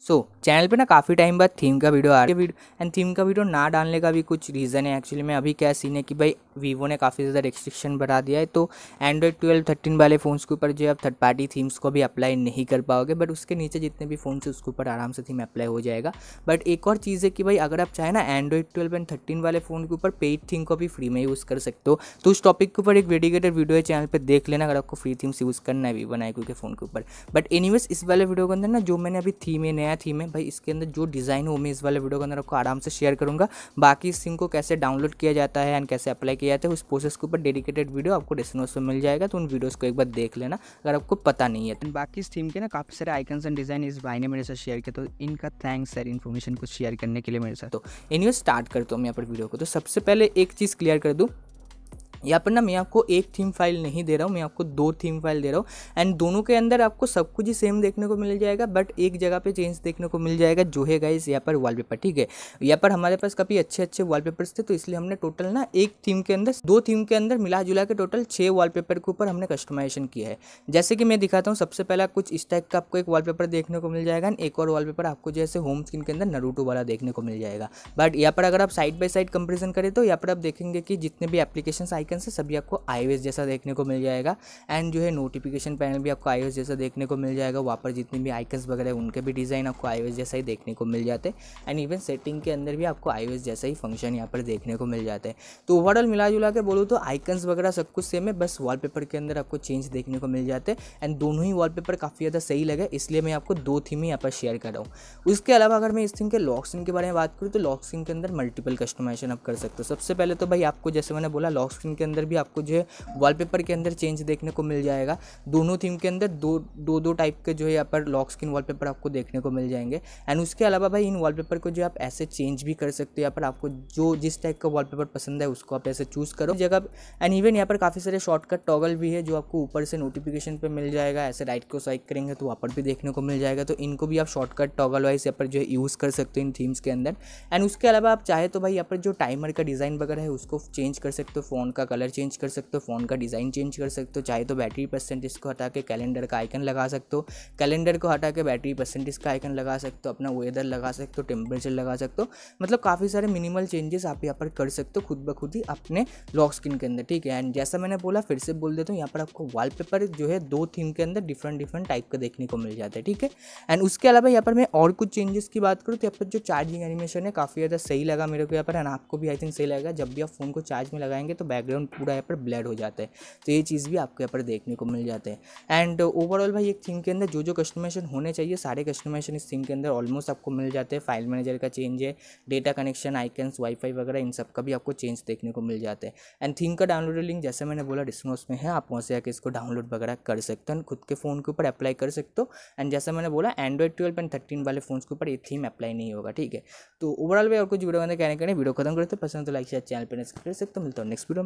सो so, channel पे ना काफ़ी टाइम बाद थीम का वीडियो आ रहा है एंड थीम का वीडियो ना डालने का भी कुछ रीज़न है एक्चुअली में अभी क्या सीन है कि भाई वीवो ने काफ़ी ज़्यादा रिस्ट्रिक्शन बढ़ा दिया है तो एंड्रॉयड ट्वेल्व थर्टीन वाले फ़ोन्स के ऊपर जो आप थर्ड पार्टी थीम्स को भी अप्लाई नहीं कर पाओगे बट उसके नीचे जितने भी फ़ोन है उसके ऊपर आराम से थीम अप्लाई हो जाएगा बट एक और चीज़ है कि भाई अगर आप चाहें ना एंड्रॉयड ट्वेल्व एंड थर्टीन वाले फ़ोन के ऊपर पेड थीम को भी फ्री में यूज़ कर सकते हो तो उस टॉपिक के ऊपर एक डेडिकेटेड वीडियो है चैनल पर देख लेना अगर आपको फ्री थीम्स यूज़ करना है वीवो बनाए के फ़ोन के ऊपर बट एनीवेज इस वाले वीडियो के अंदर ना जो मैंने अभी थीम है नया थीम है भाई इसके अंदर जो डिज़ाइन हो मैं इस वाले वीडियो के अंदर आपको आराम से शेयर करूँगा बाकी इस थीम को कैसे डाउनलोड किया जाता है एंड कैसे अप्लाई किया किया था उस प्रोसेस के ऊपर डेडिकेटेड वीडियो आपको डिस्क्रिप्शन में मिल जाएगा तो उन वीडियोज़ को एक बार देख लेना अगर आपको पता नहीं है तो बाकी इस थीम के ना काफ़ी सारे आइकन्स एंड डिज़ाइन इस भाई ने मेरे साथ शेयर किया तो इनका थैंक्स सर इन्फॉर्मेशन को शेयर करने के लिए मेरे साथ तो इनियो स्टार्ट करता हूँ मैं यहाँ पर वीडियो को तो सबसे पहले एक चीज़ क्लियर कर दूँ यहाँ पर ना मैं आपको एक थीम फाइल नहीं दे रहा हूँ मैं आपको दो थीम फाइल दे रहा हूँ एंड दोनों के अंदर आपको सब कुछ ही सेम देखने को मिल जाएगा बट एक जगह पे चेंज देखने को मिल जाएगा जो है गाइज यहाँ पर वॉलपेपर ठीक है यहाँ पर हमारे पास काफ़ी अच्छे अच्छे वॉलपेपर्स थे तो इसलिए हमने टोटल ना एक थीम के अंदर दो थीम के अंदर मिला जुला के टोटल छः वाल के ऊपर हमने कस्टमाइजेशन किया है जैसे कि मैं दिखाता हूँ सबसे पहला कुछ इस टाइप का आपको एक वाल देखने को मिल जाएगा एक और वाल आपको जैसे होम स्क्रीन के अंदर नरूटो वाला देखने को मिल जाएगा बट यहाँ पर अगर आप साइड बाई साइड कंपेरिजन करें तो यहाँ पर आप देखेंगे कि जितने भी एप्लीकेशन आइकन आइकन से सभी आपको आई जैसा देखने को मिल जाएगा एंड जो है नोटिफिकेशन पैनल भी आपको आई जैसा देखने को मिल जाएगा वहाँ पर जितने भी आइकन्स वगैरह उनके भी डिज़ाइन आपको आई जैसा ही देखने को मिल जाते हैं एंड इवन सेटिंग के अंदर भी आपको आई जैसा ही फंक्शन यहाँ पर देखने को मिल जाता है तो ओवरऑल मिला जुला के बोलूँ तो आइकन्स वगैरह सब कुछ सेम है बस वाल के अंदर आपको चेंज देखने को मिल जाते हैं एंड दोनों ही वाल काफ़ी ज़्यादा सही लगे इसलिए मैं आपको दो थीम ही यहाँ पर शेयर कर रहा हूँ उसके अलावा अगर मैं इस थीम के लॉक्सिंग के बारे में बात करूँ तो लॉक स्क्रीन के अंदर मल्टीपल कस्टमाइजेशन आप कर सकते हो सबसे पहले तो भाई आपको जैसे मैंने बोला लॉक स्क्रीन के अंदर भी आपको जो है वॉलपेपर के अंदर चेंज देखने को मिल जाएगा दोनों थीम के अंदर दो दो दो टाइप के जो है यहाँ पर लॉक स्क्रीन वॉलपेपर आपको देखने को मिल जाएंगे एंड उसके अलावा भाई इन वॉलपेपर को जो आप ऐसे चेंज भी कर सकते हो यहाँ पर आपको जो जिस टाइप का वॉलपेपर पसंद है उसको आप ऐसे चूज़ करो जगह एंड इवन यहाँ पर काफ़ी सारे शॉर्टकट टॉगल भी है जो आपको ऊपर से नोटिफिकेशन पर मिल जाएगा ऐसे राइट को स्वाइक करेंगे तो वहाँ पर भी देखने को मिल जाएगा तो इनको भी आप शॉर्टकट टॉगल वाइज यहाँ पर जो है यूज़ कर सकते हो इन थीम्स के अंदर एंड उसके अलावा आप चाहे तो भाई यहाँ पर जो टाइमर का डिज़ाइन वगैरह है उसको चेंज कर सकते हो फ़ोन का कलर चेंज कर सकते हो फ़ोन का डिज़ाइन चेंज कर सकते हो चाहे तो बैटरी परसेंटेज को हटा के कैलेंडर का आइकन लगा सकते हो कैलेंडर को हटा के बैटरी परसेंटेज का आइकन लगा सकते हो अपना वेदर लगा सकते हो टेम्परेचर लगा सकते हो मतलब काफ़ी सारे मिनिमल चेंजेस आप यहाँ पर कर सकते हो खुद ब खुद ही अपने लॉक स्क्रीन के अंदर ठीक है एंड जैसा मैंने बोला फिर से बोल देता हूँ यहाँ पर आपको वॉलपेपर जो है दो थीम के अंदर डिफरेंट डिफरेंट टाइप का देखने को मिल जाता है ठीक है एंड उसके अलावा यहाँ पर मैं और कुछ चेंजेस की बात करूँ तो यहाँ पर जो चार्जिंग एनिमेशन है काफ़ी ज़्यादा सही लगा मेरे को यहाँ पर एंड आपको भी आई थिंक सही लगा जब भी आप फ़ोन को चार्ज में लगाएंगे तो बैकग्राउंड उन पूरा यहाँ पर ब्लैड हो जाता है तो ये चीज़ भी आपको यहाँ पर देखने को मिल जाता है एंड ओवरऑल भाई एक थीम के अंदर जो जो कस्टमाइजेशन होने चाहिए सारे कस्टमाइजेशन इस थीम के अंदर ऑलमोस्ट आपको मिल जाते हैं फाइल मैनेजर का चेंज है डेटा कनेक्शन आइकन्स वाईफाई वगैरह इन सब का भी आपको चेंज देखने को मिल जाता है एंड थीम का डाउनलोड लिंक जैसे मैंने बोला डिस्क्रिप्स में है आप वहाँ से आकर इसको डाउनलोड वगैरह कर सकते हैं खुद के फ़ोन के ऊपर अप्लाई कर सकते हो एंड जैसा मैंने बोला एंड्रॉइड ट्वेल्व एंड थर्टीन वाले फोन के ऊपर ये थीम अप्लाई नहीं होगा ठीक है तो ओवरऑल भाई और कुछ वीडियो में कहने के लिए वीडियो खत्म करते पसंद तो लाइक शेयर चैनल पर सब्सक्राइब कर सकते मिलता हूँ नेक्स्ट वीडियो